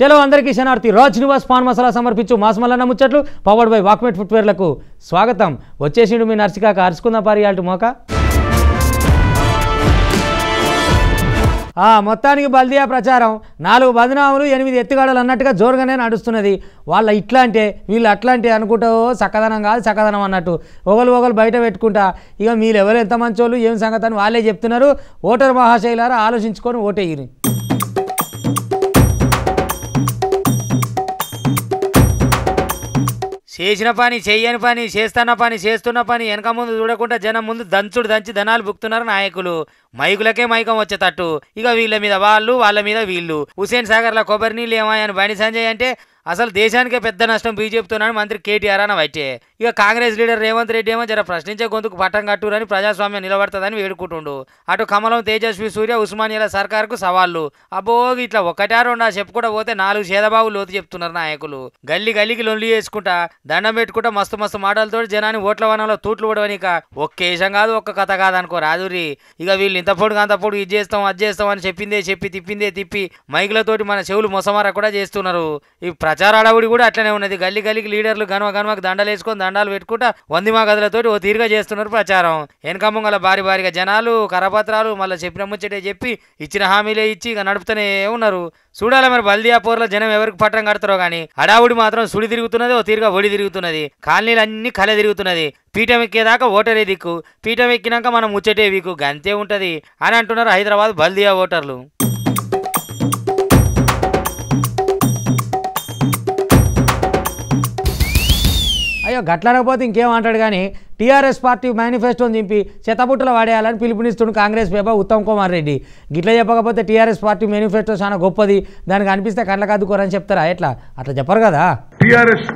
చలో అందరికీ శనార్థి రాజ్ నివాస్ పాన్ మసాలా సమర్పించు మాసమల్లన్న ముచ్చట్లు పవర్డ్ బై వాక్మెట్ ఫుట్వేర్లకు స్వాగతం వచ్చేసిండు మీ నర్సికాక అరుచుకుందాం పారియాల్టి మోక మొత్తానికి బల్దియా ప్రచారం నాలుగు బదనాములు ఎనిమిది ఎత్తుగాడలు అన్నట్టుగా జోరుగానే నడుస్తున్నది వాళ్ళ ఇట్లా అంటే వీళ్ళు అట్లా అంటే అనుకుంటావు చక్కదనం కాదు చక్కదనం అన్నట్టు ఒకరు ఒకరు బయట పెట్టుకుంటా ఇక మీరు ఎవరు ఎంత మంచోళ్ళు ఏం సంగతి అని వాళ్ళే చెప్తున్నారు ఓటర్ మహాశైలారా ఆలోచించుకొని ఓటేయ్యి చేసిన పని చేయని పని చేస్తున్న పని చేస్తున్న పని వెనక ముందు చూడకుండా జనం ముందు దంచుడు దంచి ధనాలు బుక్తున్నారు నాయకులు మైకులకే మైకం వచ్చేటట్టు ఇక వీళ్ళ మీద వాళ్ళు వాళ్ళ మీద వీళ్ళు హుసేన్ సాగర్ల కొబ్బరి నీళ్ళు ఏమాయని బండి సంజయ్ అంటే అసలు దేశానికే పెద్ద నష్టం బీజేపీతోనని మంత్రి కేటీఆర్ అని వచ్చే ఇక కాంగ్రెస్ లీడర్ రేవంత్ రెడ్డి ఏమో జర ప్రశ్నించే గొంతుకు పట్టం కట్టురని ప్రజాస్వామ్యం నిలబడుతుందని వేడుకుంటుండు అటు కమలం తేజస్వి సూర్య ఉస్మానియాల సర్కార్కు సవాళ్లు అబ్బో ఇట్లా ఒకటా రెండా చెప్పుకుంటా పోతే నాలుగు చేదబాబు లోతు చెప్తున్నారు నాయకులు గల్లి గల్లికి లొల్లి చేసుకుంటా దండం పెట్టుకుంటా మస్తు మస్తు మాటలతో జనాన్ని ఓట్ల వనంలో తూట్లు పడవనిక ఒక్క వేషం కాదు ఒక్క కథ కాదనుకో రాజురి ఇక వీళ్ళు ఇంత పొడుగు అంత పొడుగు ఇది చేస్తాం అది చేస్తాం అని చెప్పిందే చెప్పి తిప్పిందే తిప్పి మైకులతోటి మన చెవులు మొసమార కూడా చేస్తున్నారు ఈ ప్ర అడవుడి కూడా అట్లనే ఉన్నది గల్లీ గల్లీకి లీడర్లు గనమ గనుమకు దండలు వేసుకొని దండాలు పెట్టుకుంటా మా గదులతోటి ఓ తీరుగా చేస్తున్నారు ప్రచారం గల భారీ భారీగా జనాలు కరపత్రాలు మళ్ళీ చెప్పిన ముచ్చటే చెప్పి ఇచ్చిన హామీలే ఇచ్చి ఇక నడుపుతూనే ఉన్నారు చూడాలి మరి బల్దియాపూర్లో జనం ఎవరికి పట్టడం కడతారో కానీ అడావుడి మాత్రం సుడి తిరుగుతున్నది ఓ తీరుగా ఒడి తిరుగుతున్నది కాలనీలు అన్ని కల తిరుగుతున్నది పీఠం ఎక్కేదాకా ఓటరే దిక్కు పీఠం ఎక్కినాక మనం ముచ్చటే వీకు గంతే ఉంటుంది అని అంటున్నారు హైదరాబాద్ బల్దియా ఓటర్లు అయ్యో గట్లనకపోతే ఇంకేమంటాడు కానీ టీఆర్ఎస్ పార్టీ మేనిఫెస్టోని చింపి చెత్తబుట్టలు వాడేయాలని పిలుపునిస్తుంది కాంగ్రెస్ పేపర్ ఉత్తమ్ కుమార్ రెడ్డి గిట్ల చెప్పకపోతే టీఆర్ఎస్ పార్టీ మేనిఫెస్టో చాలా గొప్పది దానికి అనిపిస్తే కళ్ళ కాదుకోరని చెప్తారా ఎట్లా అట్లా చెప్పరు కదా టీఆర్ఎస్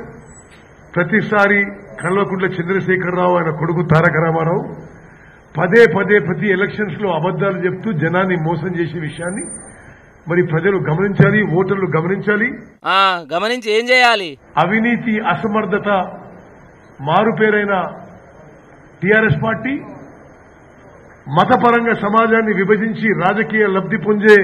ప్రతిసారి కల్వకుంట్ల చంద్రశేఖరరావు ఆయన కొడుకు తారక రామారావు పదే పదే ప్రతి ఎలక్షన్స్ లో అబద్దాలు చెప్తూ జనాన్ని మోసం చేసే విషయాన్ని మరి ప్రజలు గమనించాలి ఓటర్లు గమనించాలి గమనించి ఏం చేయాలి అవినీతి అసమర్థత మారు పేరైన టీఆర్ఎస్ పార్టీ మతపరంగా సమాజాన్ని విభజించి రాజకీయ లబ్ధి పొందే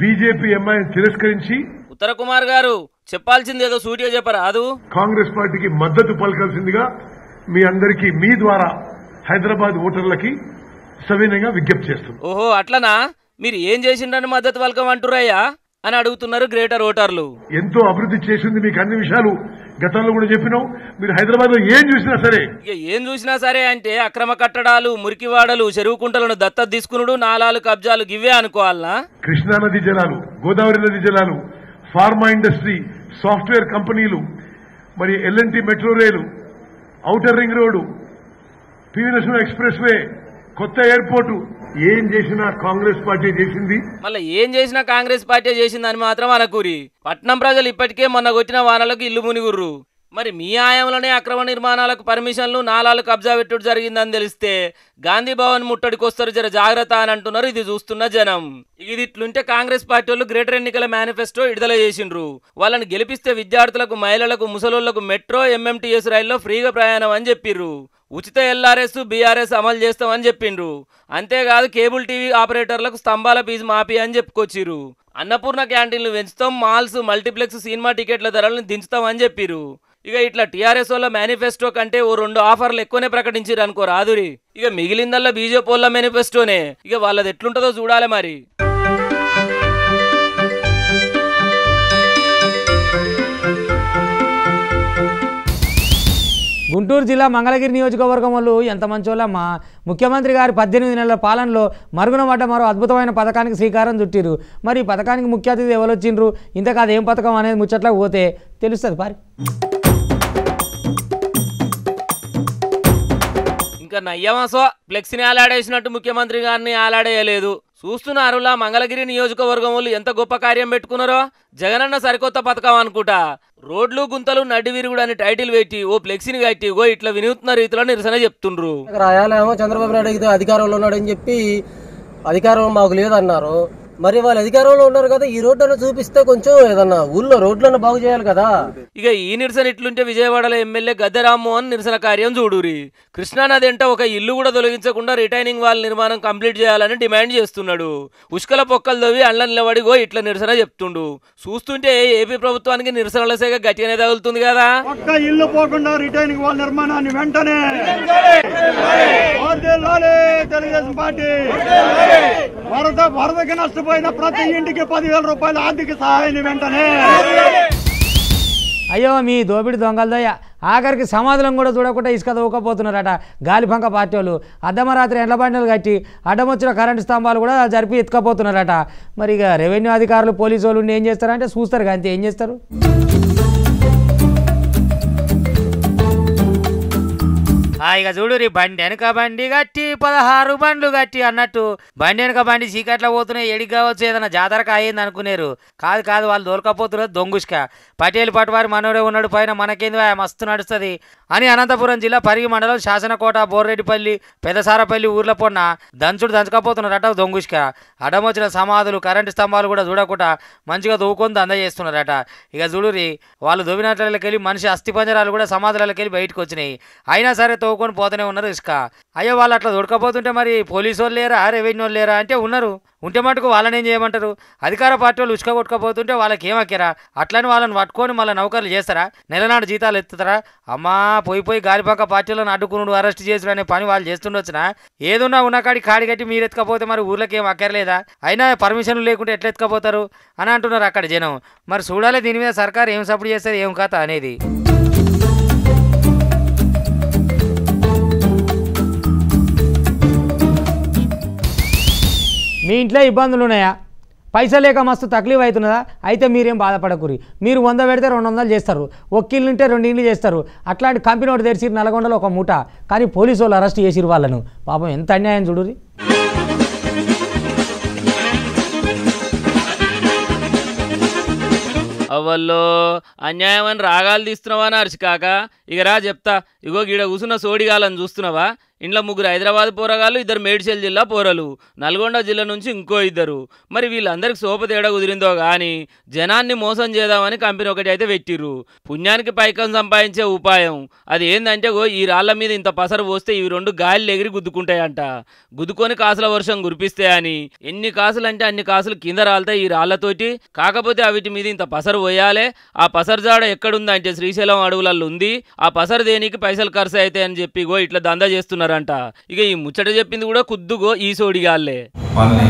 బీజేపీ ఎంఐని తిరస్కరించి ఉత్తర కుమార్ గారు చెప్పాల్సింది ఏదో సూటిగా చెప్పరాదు కాంగ్రెస్ పార్టీకి మద్దతు పలకాల్సిందిగా మీ అందరికీ మీ ద్వారా హైదరాబాద్ ఓటర్లకి సవినయంగా విజ్ఞప్తి చేస్తుంది ఓహో అట్లనా మీరు ఏం చేసిండని మద్దతు పలకం అంటురాయా అని అడుగుతున్నారు గ్రేటర్ ఓటర్లు ఎంతో అభివృద్ధి చేసింది మీకు అన్ని విషయాలు గతంలో కూడా చెప్పినాం మీరు హైదరాబాద్ లో ఏం చూసినా సరే ఏం చూసినా సరే అంటే అక్రమ కట్టడాలు మురికివాడలు చెరువు కుంటలను దత్తత తీసుకునుడు నాలాలు కబ్జాలు గివ్వే అనుకోవాలనా నది జలాలు గోదావరి నది జలాలు ఫార్మా ఇండస్ట్రీ సాఫ్ట్వేర్ కంపెనీలు మరి ఎల్ఎన్టీ మెట్రో రైలు outer ring road PV Narasimha expressway కొత్త ఎయిర్పోర్టు ఏం చేసినా కాంగ్రెస్ పార్టీ చేసింది మళ్ళీ ఏం చేసినా కాంగ్రెస్ పార్టీ చేసిందని మాత్రం అనకూరి పట్నం ప్రజలు ఇప్పటికే మొన్న కొట్టిన వానలకు ఇల్లు మునిగుర్రు మరి మీ ఆయంలోనే అక్రమ నిర్మాణాలకు పర్మిషన్లు నాలాలు కబ్జా పెట్టుడు జరిగిందని తెలిస్తే గాంధీ భవన్ ముట్టడికి వస్తారు జర జాగ్రత్త అని అంటున్నారు ఇది చూస్తున్న జనం ఇది ఇట్లుంటే కాంగ్రెస్ పార్టీ వాళ్ళు గ్రేటర్ ఎన్నికల మేనిఫెస్టో విడుదల చేసిండ్రు వాళ్ళని గెలిపిస్తే విద్యార్థులకు మహిళలకు ముసలోళ్లకు మెట్రో ఎంఎంటీఎస్ రైల్లో ఫ్రీగా ప్రయాణం అని చెప్పిర్రు ఉచిత ఎల్ఆర్ఎస్ బీఆర్ఎస్ అమలు చేస్తామని చెప్పిండ్రు అంతేకాదు కేబుల్ టీవీ ఆపరేటర్లకు స్తంభాల ఫీజు మాఫీ అని చెప్పుకొచ్చిర్రు అన్నపూర్ణ క్యాంటీన్లు పెంచుతాం మాల్స్ మల్టీప్లెక్స్ సినిమా టికెట్ల ధరలను దించుతామని చెప్పిర్రు ఇక ఇట్లా టీఆర్ఎస్ వాళ్ళ మేనిఫెస్టో కంటే ఓ రెండు ఆఫర్లు ఎక్కువనే ప్రకటించారు అనుకో రాదురి ఇక మిగిలిందల్లా బీజేపీ వాళ్ళ మేనిఫెస్టోనే ఇక వాళ్ళది ఎట్లుంటుందో చూడాలి మరి గుంటూరు జిల్లా మంగళగిరి నియోజకవర్గం వాళ్ళు ఎంత మంచోళ్ళమ్మా ముఖ్యమంత్రి గారి పద్దెనిమిది నెలల పాలనలో మరుగున పడ్డ మరో అద్భుతమైన పథకానికి శ్రీకారం చుట్టిరు మరి పథకానికి ముఖ్య అతిథి ఎవరు వచ్చిండ్రు ఇంతకాదు ఏం పథకం అనేది ముచ్చట్లా పోతే తెలుస్తుంది పారి ఇంకా నయ్యమాసో ఫ్లెక్సీని ఆలాడేసినట్టు ముఖ్యమంత్రి గారిని ఆలాడేయలేదు చూస్తున్నారులా మంగళగిరి నియోజకవర్గం వాళ్ళు ఎంత గొప్ప కార్యం పెట్టుకున్నారో జగనన్న సరికొత్త పథకం అనుకుంటా రోడ్లు గుంతలు నడివిరుగుడు అని టైటిల్ పెట్టి ఓ ఫ్లెక్సీని కట్టి ఓ ఇట్లా వినూత్న రీతిలో నిరసన చెప్తుండ్రు రాయాలేమో చంద్రబాబు నాయుడు అధికారంలో ఉన్నాడని చెప్పి అధికారం మాకు లేదన్నారు మరి వాళ్ళు అధికారంలో ఉన్నారు కదా ఈ రోడ్డు చూపిస్తే కొంచెం ఏదన్నా ఊళ్ళో రోడ్లను బాగు చేయాలి కదా ఇక ఈ నిరసన ఇట్లుంటే విజయవాడలో ఎమ్మెల్యే గద్దె రామ్మోహన్ నిరసన కార్యం చూడూరి కృష్ణానది ఎంట ఒక ఇల్లు కూడా తొలగించకుండా రిటైనింగ్ వాల్ నిర్మాణం కంప్లీట్ చేయాలని డిమాండ్ చేస్తున్నాడు ఉష్కల పొక్కలు తవ్వి అండ్ల నిలబడిగో ఇట్లా నిరసన చెప్తుండు చూస్తుంటే ఏపీ ప్రభుత్వానికి నిరసనల శాఖ గట్టిగానే తగులుతుంది కదా ఒక్క ఇల్లు పోకుండా రిటైనింగ్ వాల్ నిర్మాణాన్ని వెంటనే తెలుగుదేశం పార్టీ వరద వరదకి నష్టపోయి నష్టపోయిన ప్రతి ఇంటికి పదివేల రూపాయల ఆర్థిక సహాయం వెంటనే అయ్యో మీ దోపిడి దొంగలదయ్య ఆఖరికి సమాధానం కూడా చూడకుండా ఇసుక తవ్వకపోతున్నారట గాలిపంక పార్టీ వాళ్ళు అర్ధమరాత్రి ఎండ్ల బండలు కట్టి అడ్డమొచ్చిన కరెంటు స్తంభాలు కూడా జరిపి ఎత్తుకపోతున్నారట మరి ఇక రెవెన్యూ అధికారులు పోలీసు వాళ్ళు ఏం చేస్తారంటే చూస్తారు అంతే ఏం చేస్తారు ఇక చూడు రీ బండి వెనక బండి గట్టి పదహారు బండ్లు గట్టి అన్నట్టు బండి వెనక బండి చీకట్లో పోతున్నాయి ఎడికి కావచ్చు ఏదైనా జాతరక అయ్యింది అనుకున్నారు కాదు కాదు వాళ్ళు దొరకపోతున్నారు దొంగుష్క పటేల్ వారి మనోడే ఉన్నాడు పైన మనకేంది మస్తు నడుస్తుంది అని అనంతపురం జిల్లా పరిగి మండలం శాసనకోట బోర్రెడ్డిపల్లి పెదసారపల్లి ఊర్ల పొన్న దంచుడు దంచకపోతున్నారట దొంగుష్క అడమొచ్చిన సమాధులు కరెంటు స్తంభాలు కూడా చూడకుండా మంచిగా దువ్వుకొని అందజేస్తున్నారట ఇక చూడురి వాళ్ళు దువ్వినట్లకెళ్ళి మనిషి అస్థిపంజరాలు కూడా సమాధులకెళ్ళి బయటకు వచ్చినాయి అయినా సరే తో తవ్వుకొని పోతూనే ఉన్నారు ఇసుక అయ్యో వాళ్ళు అట్లా దొరకపోతుంటే మరి పోలీసు వాళ్ళు లేరా రెవెన్యూ వాళ్ళు లేరా అంటే ఉన్నారు ఉంటే మటుకు వాళ్ళని ఏం చేయమంటారు అధికార పార్టీ వాళ్ళు ఇసుక కొట్టుకపోతుంటే వాళ్ళకి ఏమక్కరా అట్లని వాళ్ళని పట్టుకొని మళ్ళీ నౌకర్లు చేస్తారా నెలనాడు జీతాలు ఎత్తుతారా అమ్మా పోయి పోయి గాలిపక్క పార్టీలను అడ్డుకునుడు అరెస్ట్ చేసుడు అనే పని వాళ్ళు చేస్తుండొచ్చునా ఏదున్నా ఉన్నకాడి కట్టి మీరు ఎత్తుకపోతే మరి ఊర్లకి ఏం అక్కర్లేదా అయినా పర్మిషన్లు లేకుంటే ఎట్లా ఎత్తుకపోతారు అని అంటున్నారు అక్కడ జనం మరి చూడాలి దీని మీద సర్కారు ఏం సపోర్ట్ చేస్తారు ఏం కథ అనేది మీ ఇంట్లో ఇబ్బందులు ఉన్నాయా పైసలు లేక మస్తు తక్లీఫ్ అవుతున్నదా అయితే మీరేం బాధపడకూరి మీరు వంద పెడితే రెండు వందలు చేస్తారు ఒక్కిళ్ళు ఉంటే రెండింటిని చేస్తారు అట్లాంటి కంపెనీ ఒకటి తెరిచి నల్గొండలో ఒక మూట కానీ పోలీసు వాళ్ళు అరెస్ట్ చేసిరు వాళ్ళను పాపం ఎంత అన్యాయం చూడురి అవల్లో అన్యాయం అని రాగాలు తీస్తున్నావా అని అరిచి కాక ఇక రా చెప్తా ఇగో గీడ కూసున్న సోడిగాలని చూస్తున్నావా ఇంట్లో ముగ్గురు హైదరాబాద్ పోరగాళ్ళు ఇద్దరు మేడ్చల్ జిల్లా పోరలు నల్గొండ జిల్లా నుంచి ఇంకో ఇద్దరు మరి వీళ్ళందరికి సోప తేడా కుదిరిందో కానీ జనాన్ని మోసం చేద్దామని కంపెనీ ఒకటి అయితే పెట్టిర్రు పుణ్యానికి పైకం సంపాదించే ఉపాయం అది ఏంటంటే ఈ రాళ్ల మీద ఇంత పసరు పోస్తే ఇవి రెండు గాలిలు ఎగిరి గుద్దుకుంటాయంట గుద్దుకొని కాసుల వర్షం కురిపిస్తే అని ఎన్ని కాసులు అంటే అన్ని కాసులు కింద రాలుతాయి ఈ రాళ్లతోటి కాకపోతే అవిటి మీద ఇంత పసరు పోయాలే ఆ పసరు జాడ ఎక్కడుందంటే శ్రీశైలం అడవులలో ఉంది ఆ పసరు దేనికి పైసలు ఖర్చు అవుతాయని చెప్పి గో ఇట్లా దందా చేస్తున్నారు ఉన్నారంట ఇక ఈ ముచ్చట చెప్పింది కూడా కుద్దుగో ఈ సోడిగాళ్ళే వాళ్ళని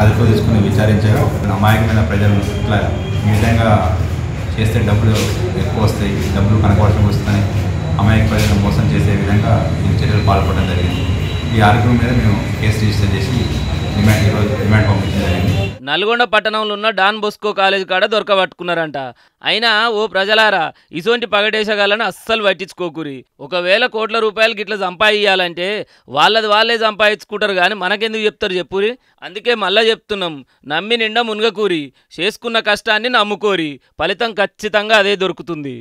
అదుపు తీసుకుని విచారించారు అమాయకమైన ప్రజలు ఇట్లా ఈ విధంగా చేస్తే డబ్బులు ఎక్కువ వస్తాయి డబ్బులు కనకవర్షం వస్తాయి అమాయక ప్రజలను మోసం చేసే విధంగా ఈ చర్యలు పాల్పడడం జరిగింది ఈ ఆరోగ్యం మీద మేము కేసు రిజిస్టర్ చేసి నల్గొండ పట్టణంలో ఉన్న డాన్ బొస్కో కాలేజ్ కాడ దొరకబట్టుకున్నారంట అయినా ఓ ప్రజలారా ఇటువంటి పగటేసగాలను అస్సలు పట్టించుకోకూరి ఒకవేళ కోట్ల రూపాయలకి ఇట్లా సంపాదించాలంటే వాళ్ళది వాళ్ళే సంపాదించుకుంటారు కానీ మనకెందుకు చెప్తారు చెప్పురి అందుకే మళ్ళా చెప్తున్నాం నమ్మి నిండా మునగకూరి చేసుకున్న కష్టాన్ని నమ్ముకోరి ఫలితం ఖచ్చితంగా అదే దొరుకుతుంది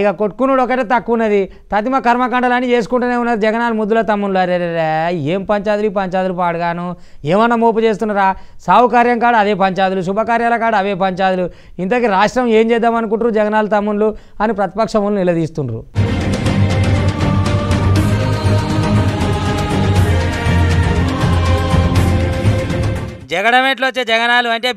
ఇక కొట్టుకున్నాడు ఒకటే తక్కువ ఉన్నది తదిమ కర్మకాండలని చేసుకుంటూనే ఉన్నది జగనాలు ముద్దుల తమ్ముళ్ళు అరే ఏం పంచాదులు పంచాదులు పాడుగాను ఏమన్నా మోపు చేస్తున్నారా సావుకార్యం కాడ అదే పంచాదులు శుభకార్యాల కాడ అవే పంచాదులు ఇంతకీ రాష్ట్రం ఏం చేద్దాం అనుకుంటారు తమ్ముళ్ళు అని ప్రతిపక్షములు నిలదీస్తుండ్రు జగడమెట్లో వచ్చే జగనాలు అంటే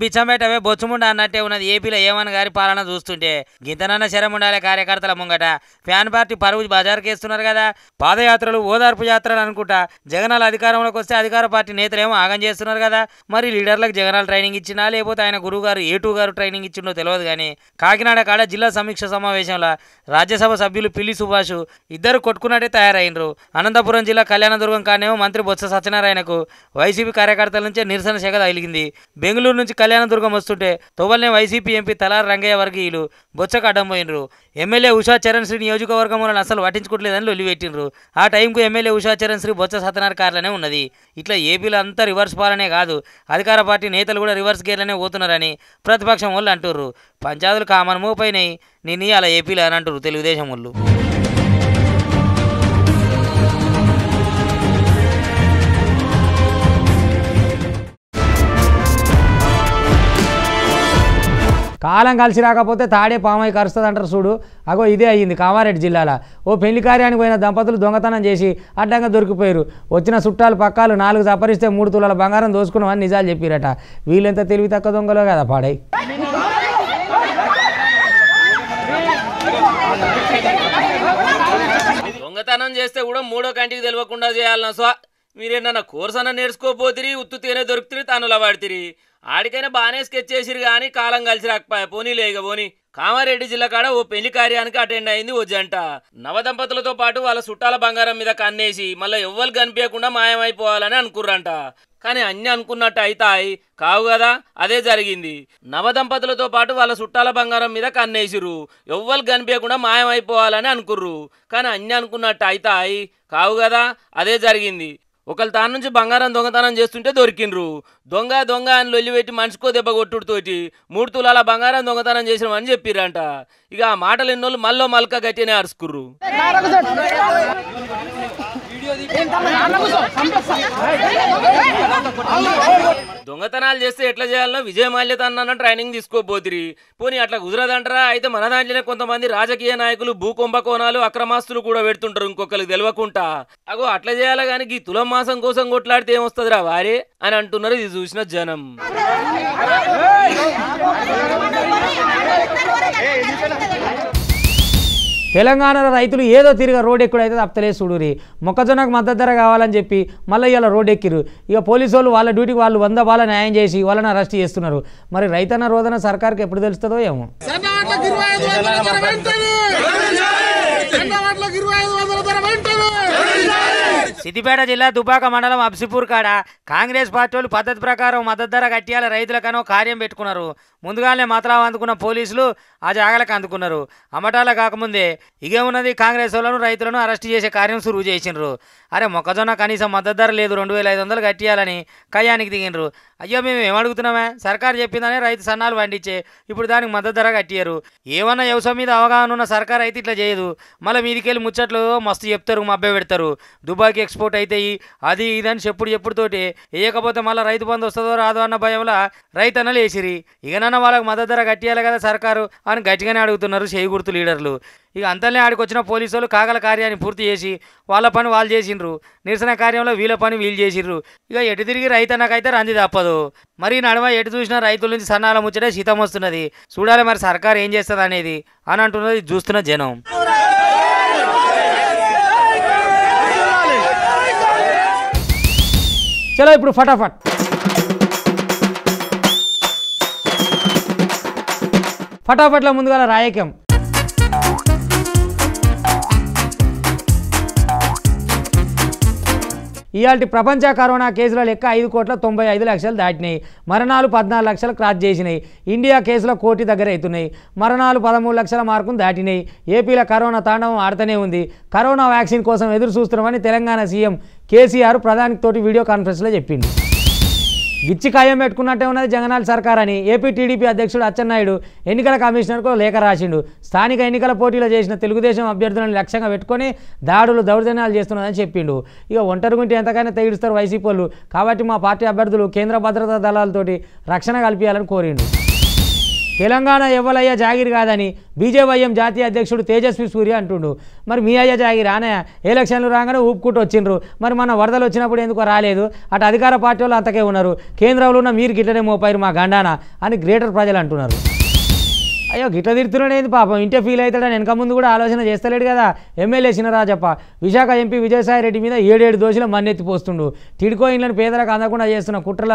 అవే బొచ్చుముండ అన్నట్టే ఉన్నది ఏపీలో ఏమని గారి పాలన చూస్తుంటే గింతనన్న శరం ఉండాలి కార్యకర్తల ముంగట ఫ్యాన్ పార్టీ పరువు బజార్కేస్తున్నారు కదా పాదయాత్రలు ఓదార్పు యాత్రలు అనుకుంటా జగనాల అధికారంలోకి వస్తే అధికార పార్టీ నేతలు ఏమో ఆగం చేస్తున్నారు కదా మరి లీడర్లకు జగనాలు ట్రైనింగ్ ఇచ్చినా లేకపోతే ఆయన గురువు గారు ఏటూ గారు ట్రైనింగ్ ఇచ్చిండో తెలియదు కానీ కాకినాడ కాడ జిల్లా సమీక్ష సమావేశంలో రాజ్యసభ సభ్యులు పిల్లి సుభాష్ ఇద్దరు కొట్టుకున్నట్టే తయారైనరు అనంతపురం జిల్లా కళ్యాణదుర్గం కానేమో మంత్రి బొత్స సత్యనారాయణకు వైసీపీ కార్యకర్తల నుంచే నిరసన శగ ఎలిగింది బెంగళూరు నుంచి కళ్యాణదుర్గం వస్తుంటే తొవ్వలనే వైసీపీ ఎంపీ తలారి రంగయ్య వర్గీయులు బొచ్చకు అడ్డం పోయినరు ఎమ్మెల్యే ఉషా చరణ్ శ్రీ నియోజకవర్గంలో అసలు పట్టించుకోవట్లేదని లొలివెట్టినరు ఆ టైంకు ఎమ్మెల్యే ఉషా చరణ్ శ్రీ బొత్స సత్యనారాయణ కార్లనే ఉన్నది ఇట్లా ఏపీలో అంతా రివర్స్ పాలనే కాదు అధికార పార్టీ నేతలు కూడా రివర్స్ గేర్లనే పోతున్నారని ప్రతిపక్షం వాళ్ళు అంటుర్రు పంచాయతీలు కామన్ మూవ్ పోయినాయి అలా ఏపీలో అని అంటారు తెలుగుదేశం వాళ్ళు కాలం కలిసి రాకపోతే తాడే పామాయి కరుస్తుంది అంటారు చూడు అగో ఇదే అయ్యింది కామారెడ్డి జిల్లాలో ఓ పెళ్లి కార్యానికి పోయిన దంపతులు దొంగతనం చేసి అడ్డంగా దొరికిపోయారు వచ్చిన చుట్టాలు పక్కాలు నాలుగు సపరిస్తే మూడు తులాల బంగారం దోసుకున్నామని నిజాలు చెప్పిరట వీళ్ళెంత తెలివి తక్కువ దొంగలో కదా పాడై దొంగతనం చేస్తే కూడా మూడో కంటికి తెలియకుండా చేయాలన్నా సో మీరేనన్నా కోర్స్ అన్న నేర్చుకోపోతిరి ఉత్తుతేనే దొరుకుతుంది తనులా పడితిరి ఆడికైనా బాగానే స్కెచ్ చేసిరు కానీ కాలం కలిసి రాకపోయా పోనీ లేక పోనీ కామారెడ్డి జిల్లా కాడ ఓ పెళ్లి కార్యానికి అటెండ్ అయింది ఓ జంట నవదంపతులతో పాటు వాళ్ళ చుట్టాల బంగారం మీద కన్నేసి మళ్ళీ ఎవ్వరు కనిపించకుండా మాయమైపోవాలని అనుకుర్రంట కానీ అన్ని అనుకున్నట్టు అవుతాయి కావు కదా అదే జరిగింది నవదంపతులతో పాటు వాళ్ళ చుట్టాల బంగారం మీద కన్నేసిరు ఎవ్వరు కనిపించకుండా మాయమైపోవాలని అనుకుర్రు కానీ అన్ని అనుకున్నట్టు అవుతాయి కావు కదా అదే జరిగింది ఒకళ్ళ దాని నుంచి బంగారం దొంగతనం చేస్తుంటే దొరికిండ్రు దొంగ దొంగ అని లొల్లిపెట్టి మనిషికో దెబ్బ కొట్టుడుతోటి మూడు తులాల బంగారం దొంగతనం అని చెప్పిరంట ఇక ఆ మాటలు ఎన్నోళ్ళు మళ్ళీ మల్క గట్టినే అరుసుకుర్రు దొంగతనాలు చేస్తే ఎట్లా చేయాలన్నా విజయ మాల్యత అన్న ట్రైనింగ్ తీసుకోబోతురి పోనీ అట్లా అంటారా అయితే మన దాంట్లోనే కొంతమంది రాజకీయ నాయకులు భూ కుంభకోణాలు అక్రమాస్తులు కూడా పెడుతుంటారు ఇంకొకరికి తెలియకుండా అగో అట్లా చేయాలి కానీ ఈ తులం మాసం కోసం కొట్లాడితే ఏమొస్తుందిరా వారే అని అంటున్నారు ఇది చూసిన జనం తెలంగాణలో రైతులు ఏదో తిరిగి రోడ్ ఎక్కుడైతే తప్పలే చూడురి మొక్కజొన్నకు మద్దతు ధర కావాలని చెప్పి మళ్ళీ ఇలా రోడ్ ఎక్కిరు ఇక పోలీసు వాళ్ళు వాళ్ళ డ్యూటీకి వాళ్ళు వంద బాల న్యాయం చేసి వాళ్ళని అరెస్ట్ చేస్తున్నారు మరి రైతన్న రోదన సర్కార్కి ఎప్పుడు తెలుస్తుందో ఏమో సిద్దిపేట జిల్లా దుబాక మండలం అబ్సిపూర్ కాడ కాంగ్రెస్ పార్టీ వాళ్ళు పద్ధతి ప్రకారం మద్దతు ధర కట్టియాల రైతులకనో కార్యం పెట్టుకున్నారు ముందుగానే మతలావు అందుకున్న పోలీసులు ఆ జాగాలకు అందుకున్నారు అమ్మటాల కాకముందే ఇగే ఉన్నది కాంగ్రెస్ వాళ్ళను రైతులను అరెస్ట్ చేసే కార్యం సురువు చేసినారు అరే మొక్కజొన్న కనీసం మద్దతు ధర లేదు రెండు వేల ఐదు వందలు కట్టేయాలని కయ్యానికి దిగినరు అయ్యో మేము ఏమడుగుతున్నామే సర్కారు చెప్పిందనే రైతు సన్నాలు పండించే ఇప్పుడు దానికి మద్దతు ధర కట్టారు ఏమన్నా వ్యవసాయం మీద అవగాహన ఉన్న సర్కారు అయితే ఇట్లా చేయదు మళ్ళీ మీదికెళ్ళి ముచ్చట్లు మస్తు చెప్తారు మబ్బే పెడతారు దుబాయ్కి ఎక్స్పోర్ట్ అయితే అది ఇదని చెప్పుడు చెప్పుడుతోటి వేయకపోతే మళ్ళీ రైతు బంధు వస్తుందో రాదో అన్న భయంలో రైతన్నలు వేసిరి ఇకనన్న వాళ్ళకి మద్దతు ధర కట్టియాలి కదా సర్కారు అని గట్టిగానే అడుగుతున్నారు చేయిగుర్తు లీడర్లు ఇక అంతనే ఆడికి వచ్చిన పోలీసు వాళ్ళు కాగల కార్యాన్ని పూర్తి చేసి వాళ్ళ పని వాళ్ళు చేసిండ్రు నిరసన కార్యంలో వీళ్ళ పని వీళ్ళు చేసిండ్రు ఇక ఎటు తిరిగి రైతన్నకైతే రంది తప్పదు మరి నడమ ఎటు చూసినా రైతుల నుంచి సన్నాల ముచ్చటే శీతం వస్తున్నది చూడాలి మరి సర్కారు ఏం చేస్తుంది అనేది అని అంటున్నది చూస్తున్న జనం చలో ఇప్పుడు ఫటాఫట్ ఫటాఫట్లో ముందుగా రాయకం ఇవాళ ప్రపంచ కరోనా కేసుల లెక్క ఐదు కోట్ల తొంభై ఐదు లక్షలు దాటినాయి మరణాలు పద్నాలుగు లక్షలు క్రాస్ చేసినాయి ఇండియా కేసుల కోటి దగ్గర అవుతున్నాయి మరణాలు పదమూడు లక్షల మార్కును దాటినాయి ఏపీలో కరోనా తాండవం ఆడుతూనే ఉంది కరోనా వ్యాక్సిన్ కోసం ఎదురు చూస్తున్నామని తెలంగాణ సీఎం కేసీఆర్ ప్రధానితోటి వీడియో కాన్ఫరెన్స్లో చెప్పిండు గిచ్చి ఖాయం పెట్టుకున్నట్టే ఉన్నది జగనాల్ సర్కార్ అని ఏపీ టీడీపీ అధ్యక్షుడు అచ్చెన్నాయుడు ఎన్నికల కమిషనర్కు లేఖ రాసిండు స్థానిక ఎన్నికల పోటీలో చేసిన తెలుగుదేశం అభ్యర్థులను లక్ష్యంగా పెట్టుకొని దాడులు దౌర్జన్యాలు చేస్తున్నదని చెప్పిండు ఇక ఒంటరి గుంటి ఎంతకైనా తెగిడుస్తారు వైసీపీ కాబట్టి మా పార్టీ అభ్యర్థులు కేంద్ర భద్రతా దళాలతోటి రక్షణ కల్పించాలని కోరిండు తెలంగాణ ఎవ్వలయ్యా జాగిర్ కాదని బీజేవైఎం జాతీయ అధ్యక్షుడు తేజస్వి సూర్య అంటుండు మరి మీ అయ్యా జాగిర్ ఆనయ ఎలక్షన్లు రాగానే ఊపుకుంటూ వచ్చిండ్రు మరి మన వరదలు వచ్చినప్పుడు ఎందుకో రాలేదు అటు అధికార పార్టీ వాళ్ళు అంతకే ఉన్నారు కేంద్రంలో ఉన్న మీరు గిట్టనే మోపారు మా గండాన అని గ్రేటర్ ప్రజలు అంటున్నారు అయ్యో గిట్ల తిడుతున్నాడేంది పాపం ఇంటే ఫీల్ అవుతాడని వెనక ముందు కూడా ఆలోచన చేస్తలేడు కదా ఎమ్మెల్యే చినరాజప్ప విశాఖ ఎంపీ విజయసాయి రెడ్డి మీద ఏడేడు దోషులు మన్నెత్తి పోస్తుండు తిడుకో ఇండ్లను పేదలకు అందకుండా చేస్తున్న కుట్రల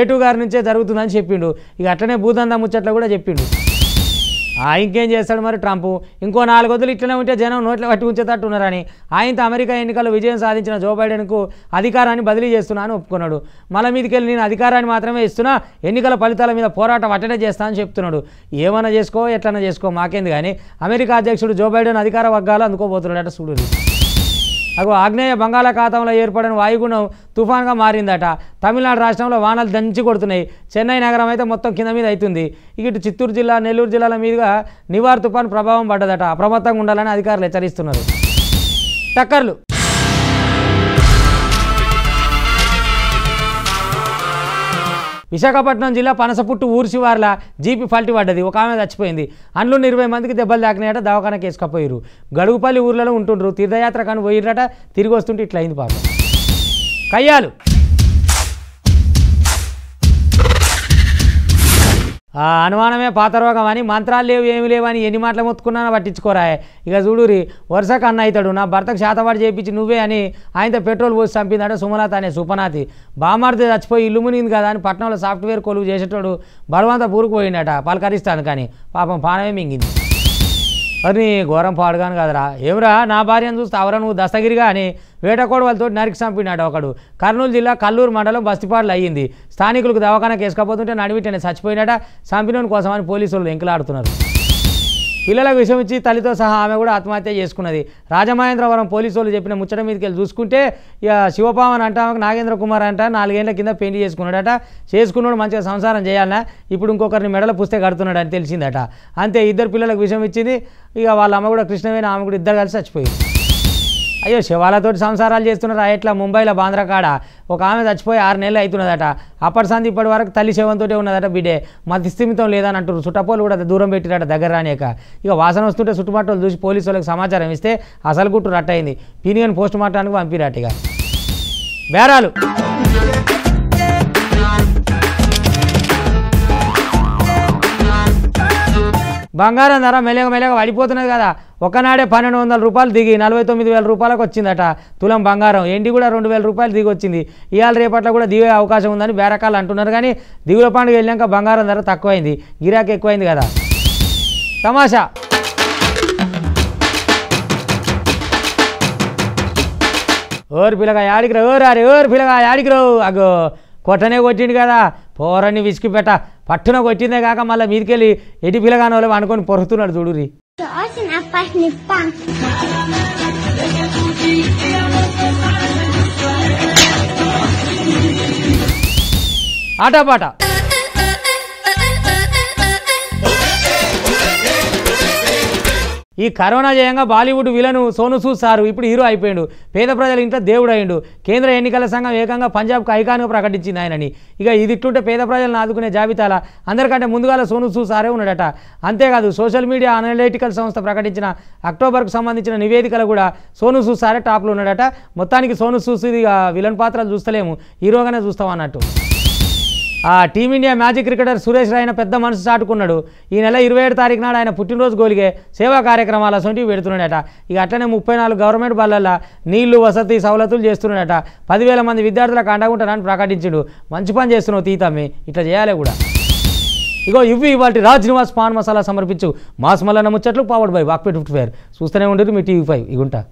ఏటు గారి నుంచే జరుగుతుందని చెప్పిండు ఇక అట్లనే భూదందా ముచ్చట్లు కూడా చెప్పిండు ఇంకేం చేస్తాడు మరి ట్రంప్ ఇంకో నాలుగు వద్దులు ఇట్లనే ఉంటే జనం నోట్లో పట్టి ఉంచేటట్టు ఉన్నారని ఆయనతో అమెరికా ఎన్నికల్లో విజయం సాధించిన జో బైడెన్కు అధికారాన్ని బదిలీ చేస్తున్నా అని ఒప్పుకున్నాడు మళ్ళీ మీదకెళ్ళి నేను అధికారాన్ని మాత్రమే ఇస్తున్నా ఎన్నికల ఫలితాల మీద పోరాటం అట్టనే చేస్తా అని చెప్తున్నాడు ఏమైనా చేసుకో ఎట్లన్నా చేసుకో మాకేంది కానీ అమెరికా అధ్యక్షుడు జో బైడెన్ అధికార వర్గాలు అంటే చూడండి అగో ఆగ్నేయ బంగాళాఖాతంలో ఏర్పడిన వాయుగుణం తుఫాన్గా మారిందట తమిళనాడు రాష్ట్రంలో వానలు దంచి కొడుతున్నాయి చెన్నై నగరం అయితే మొత్తం కింద మీద అవుతుంది ఇటు చిత్తూరు జిల్లా నెల్లూరు జిల్లాల మీదుగా నివార్ తుఫాన్ ప్రభావం పడ్డదట అప్రమత్తంగా ఉండాలని అధికారులు హెచ్చరిస్తున్నారు టక్కర్లు విశాఖపట్నం జిల్లా పనసపుట్టు ఊరు శివార్ల జీపీ ఫల్టి పడ్డది ఒక ఆమె చచ్చిపోయింది అందులో ఇరవై మందికి దెబ్బలు తాకినాయట దవాఖాన కేసుకపోయారు గడుగుపల్లి ఊర్లలో ఉంటుండ్రు తీర్థయాత్ర కానీ పోయిర్రట తిరిగి వస్తుంటే ఇట్లయింది పాపం కయ్యాలు అనుమానమే రోగం అని మంత్రాలు లేవు ఏమి లేవని ఎన్ని మాటలు మొత్తుకున్నా పట్టించుకోరా ఇక చూడురి వరుస కన్న అవుతాడు నా భర్తకు శాతపాటు చేయించి నువ్వే అని ఆయనతో పెట్రోల్ పోసి చంపిందట సుమలత అనే సుపనాతి బామార్తె చచ్చిపోయి ఇల్లు మునిగింది కదా అని పట్టణంలో సాఫ్ట్వేర్ కొలువు చేసేటోడు బలవంత పూరుకుపోయిండట పలకరిస్తాను కానీ పాపం పానమే మింగింది అని ఘోరం పాడుగాను కదరా ఏమిరా నా భార్యను చూస్తే అవరా నువ్వు దస్తగిరిగా అని వేటకోడు వాళ్ళతో నరికి చంపినాడు ఒకడు కర్నూలు జిల్లా కల్లూరు మండలం బస్తిపాడులు అయ్యింది స్థానికులకు దవాఖానకు వేసుకపోతుంటే నడివిటనే చచ్చిపోయినాడా చంపినోని కోసమని పోలీసులు ఎంకలాడుతున్నారు పిల్లలకు విషయం ఇచ్చి తల్లితో సహా ఆమె కూడా ఆత్మహత్య చేసుకున్నది రాజమహేంద్రవరం పోలీసు వాళ్ళు చెప్పిన ముచ్చట మీదకి వెళ్ళి చూసుకుంటే ఇక శివపావన్ అంట ఆమెకు నాగేంద్ర కుమార్ అంట నాలుగేళ్ల కింద పెళ్లి చేసుకున్నాడట చేసుకున్నాడు మంచిగా సంసారం చేయాలన్నా ఇప్పుడు ఇంకొకరిని మెడల పుస్తే కడుతున్నాడు అని తెలిసిందట అంతే ఇద్దరు పిల్లలకు విషయం ఇచ్చింది ఇక వాళ్ళ అమ్మ కూడా కృష్ణవేణి ఆమె కూడా ఇద్దరు కలిసి చచ్చిపోయింది అయ్యో శివాలతో సంసారాలు చేస్తున్నారు ఎట్లా ముంబైలో కాడ ఒక ఆమె చచ్చిపోయి ఆరు నెలలు అవుతున్నదట అప్పటి సంది ఇప్పటి వరకు తల్లి శవంతోటే ఉన్నదట బిడ్డే మా స్థిమితం లేదని అంటారు చుట్టపోలు కూడా దూరం పెట్టిరట దగ్గర రానియక ఇక వాసన వస్తుంటే చుట్టుమట్టలు చూసి పోలీసు వాళ్ళకి సమాచారం ఇస్తే అసలు గుట్టు రట్టయింది పీనియన్ పోస్ట్ మార్టానికి పంపిరట ఇక బేరాలు బంగారం ధర మెలగ మెలగ పడిపోతున్నది కదా ఒకనాడే పన్నెండు వందల రూపాయలు దిగి నలభై తొమ్మిది వేల రూపాయలకు వచ్చిందట తులం బంగారం ఎండి కూడా రెండు వేల రూపాయలు దిగి వచ్చింది ఇవాళ రేపట్లో కూడా దిగే అవకాశం ఉందని బేరకాలు అంటున్నారు కానీ దిగుల పండుగ వెళ్ళాక బంగారం ధర తక్కువైంది గిరాకీ ఎక్కువైంది కదా తమాషా ఓరు యాడికి రా ఓరు అరే ఓరు యాడికి రావు అగో కొట్టనే కొట్టిండు కదా పోరని విసికిపెట్ట పట్టున కొట్టిందే కాక మళ్ళీ వెళ్ళి ఎటు పిల్లగాని వాళ్ళు అనుకొని పొరుతున్నాడు చూడురి ఆటపాట ఈ కరోనా జయంగా Bollywood villain Sonu Sood sir ఇప్పుడు హీరో అయిపోయాడు పేద ప్రజల ఇంట్లో దేవుడు అయ్యాడు కేంద్ర ఎన్నికల సంఘం ఏకంగా పంజాబ్కు ఐకాన్గా ప్రకటించింది ఆయనని ఇక ఇది పేద ప్రజలను ఆదుకునే జాబితాల అందరికంటే ముందుగాల సోను సూద్ సారే ఉన్నాడట అంతేకాదు సోషల్ మీడియా అనలిటికల్ సంస్థ ప్రకటించిన అక్టోబర్కు సంబంధించిన నివేదికలు కూడా సోను సూద్ సారే టాప్లో ఉన్నాడట మొత్తానికి సోను సూద్ విలన్ పాత్రలు చూస్తలేము హీరోగానే చూస్తాం అన్నట్టు ఆ team India magic cricketer Suresh Raina పెద్ద మనసు చాటుకున్నాడు ఈ నెల ఇరవై ఏడు తారీఖు నాడు ఆయన పుట్టినరోజు గోలిగే సేవా కార్యక్రమాల సొంటివి పెడుతున్నాడట ఇక అట్లనే ముప్పై నాలుగు గవర్నమెంట్ బళ్ళల్లో నీళ్లు వసతి సవలతులు చేస్తున్నాడట పదివేల మంది విద్యార్థులకు అండగుంటానని ప్రకటించాడు మంచి పని చేస్తున్నావు తీతమ్మి ఇట్లా చేయాలి కూడా ఇగో ఇవి ఇవాటి రాజ్ నివాస్ పాన్ మసాలా సమర్పించు మాస్ మల్లన్న ముచ్చట్లు పవర్డ్ బై ఫుట్ ఫేర్ చూస్తూనే ఉండేది మీ టీవీ ఫైవ్ ఇగుంటా